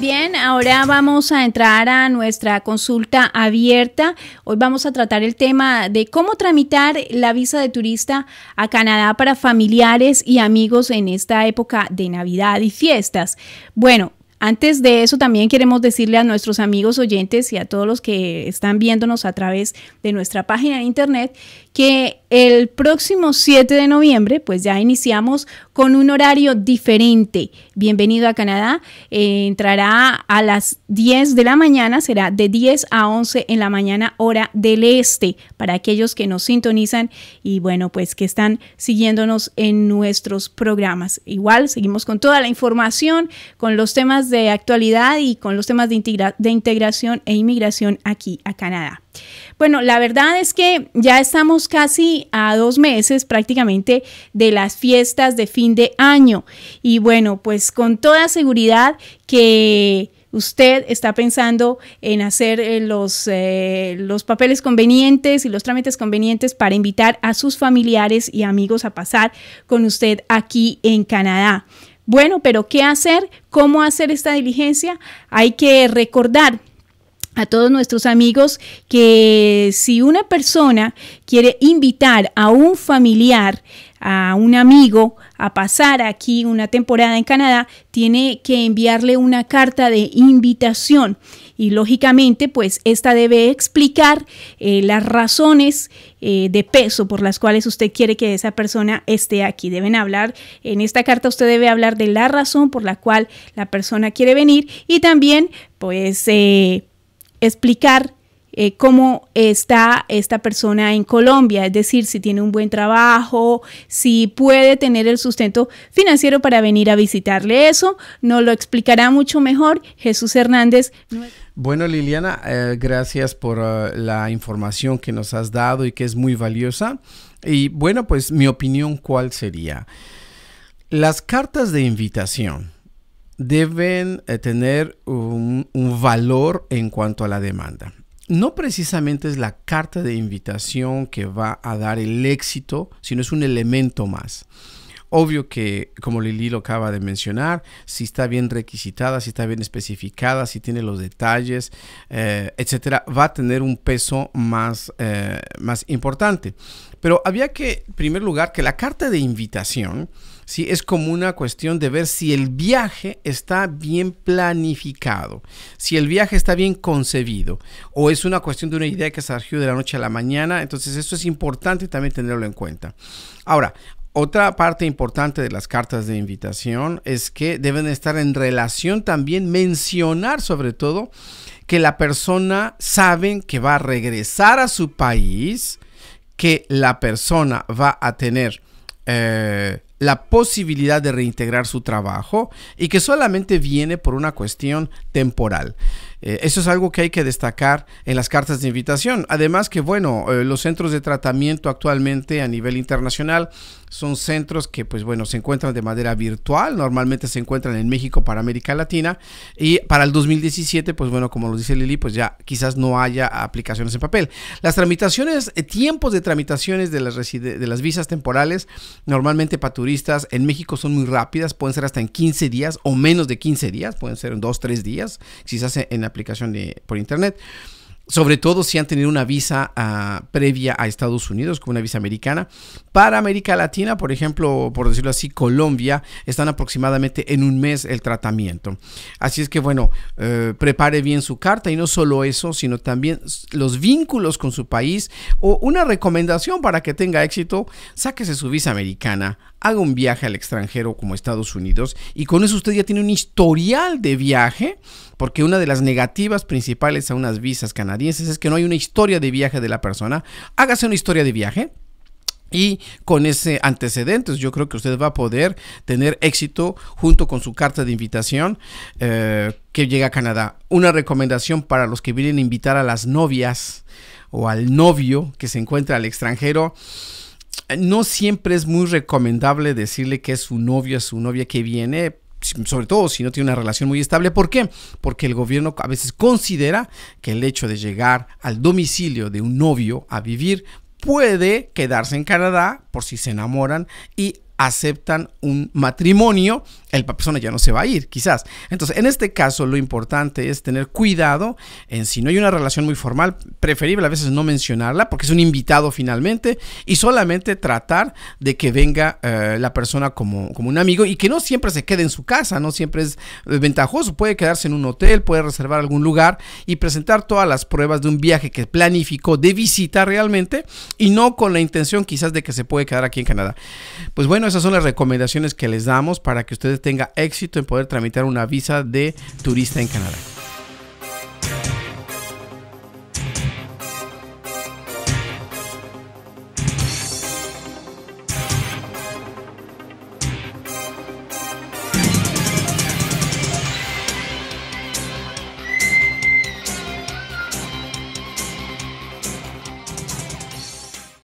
Bien, ahora vamos a entrar a nuestra consulta abierta. Hoy vamos a tratar el tema de cómo tramitar la visa de turista a Canadá para familiares y amigos en esta época de Navidad y fiestas. Bueno, antes de eso, también queremos decirle a nuestros amigos oyentes y a todos los que están viéndonos a través de nuestra página de internet que el próximo 7 de noviembre, pues ya iniciamos con un horario diferente. Bienvenido a Canadá. Eh, entrará a las 10 de la mañana, será de 10 a 11 en la mañana hora del este para aquellos que nos sintonizan y bueno, pues que están siguiéndonos en nuestros programas. Igual seguimos con toda la información, con los temas de actualidad y con los temas de integración e inmigración aquí a Canadá. Bueno, la verdad es que ya estamos casi a dos meses prácticamente de las fiestas de fin de año y bueno, pues con toda seguridad que usted está pensando en hacer eh, los, eh, los, papeles convenientes y los trámites convenientes para invitar a sus familiares y amigos a pasar con usted aquí en Canadá. Bueno, pero ¿qué hacer? ¿Cómo hacer esta diligencia? Hay que recordar a todos nuestros amigos que si una persona quiere invitar a un familiar, a un amigo, a pasar aquí una temporada en Canadá, tiene que enviarle una carta de invitación. Y lógicamente, pues esta debe explicar eh, las razones eh, de peso por las cuales usted quiere que esa persona esté aquí. Deben hablar, en esta carta usted debe hablar de la razón por la cual la persona quiere venir y también, pues... Eh, explicar eh, cómo está esta persona en Colombia, es decir, si tiene un buen trabajo, si puede tener el sustento financiero para venir a visitarle. Eso nos lo explicará mucho mejor Jesús Hernández. Bueno, Liliana, eh, gracias por eh, la información que nos has dado y que es muy valiosa. Y bueno, pues mi opinión, ¿cuál sería? Las cartas de invitación deben eh, tener un valor en cuanto a la demanda. No precisamente es la carta de invitación que va a dar el éxito, sino es un elemento más. Obvio que, como Lili lo acaba de mencionar, si está bien requisitada, si está bien especificada, si tiene los detalles, eh, etcétera, va a tener un peso más, eh, más importante. Pero había que, en primer lugar, que la carta de invitación si es como una cuestión de ver si el viaje está bien planificado, si el viaje está bien concebido, o es una cuestión de una idea que surgió de la noche a la mañana. Entonces, eso es importante también tenerlo en cuenta. Ahora, otra parte importante de las cartas de invitación es que deben estar en relación también, mencionar sobre todo que la persona sabe que va a regresar a su país, que la persona va a tener eh, la posibilidad de reintegrar su trabajo y que solamente viene por una cuestión temporal. Eh, eso es algo que hay que destacar en las cartas de invitación. Además que, bueno, eh, los centros de tratamiento actualmente a nivel internacional son centros que, pues bueno, se encuentran de manera virtual, normalmente se encuentran en México para América Latina y para el 2017, pues bueno, como lo dice Lili, pues ya quizás no haya aplicaciones en papel. Las tramitaciones, eh, tiempos de tramitaciones de las, de las visas temporales, normalmente para turistas en México son muy rápidas, pueden ser hasta en 15 días o menos de 15 días, pueden ser en 2, 3 días, se hace en aplicación eh, por internet sobre todo si han tenido una visa ah, previa a Estados Unidos, como una visa americana. Para América Latina, por ejemplo, por decirlo así, Colombia, están aproximadamente en un mes el tratamiento. Así es que, bueno, eh, prepare bien su carta y no solo eso, sino también los vínculos con su país o una recomendación para que tenga éxito, sáquese su visa americana, haga un viaje al extranjero como Estados Unidos y con eso usted ya tiene un historial de viaje, porque una de las negativas principales a unas visas canadienses es que no hay una historia de viaje de la persona. Hágase una historia de viaje. Y con ese antecedentes yo creo que usted va a poder tener éxito junto con su carta de invitación eh, que llega a Canadá. Una recomendación para los que vienen a invitar a las novias o al novio que se encuentra al extranjero. No siempre es muy recomendable decirle que es su novio, es su novia que viene sobre todo si no tiene una relación muy estable. ¿Por qué? Porque el gobierno a veces considera que el hecho de llegar al domicilio de un novio a vivir puede quedarse en Canadá por si se enamoran y aceptan un matrimonio, el persona ya no se va a ir, quizás. Entonces, en este caso, lo importante es tener cuidado en si no hay una relación muy formal, preferible a veces no mencionarla, porque es un invitado finalmente, y solamente tratar de que venga eh, la persona como, como un amigo y que no siempre se quede en su casa, no siempre es eh, ventajoso, puede quedarse en un hotel, puede reservar algún lugar y presentar todas las pruebas de un viaje que planificó de visita realmente y no con la intención quizás de que se puede quedar aquí en Canadá. Pues bueno, esas son las recomendaciones que les damos para que ustedes tengan éxito en poder tramitar una visa de turista en Canadá.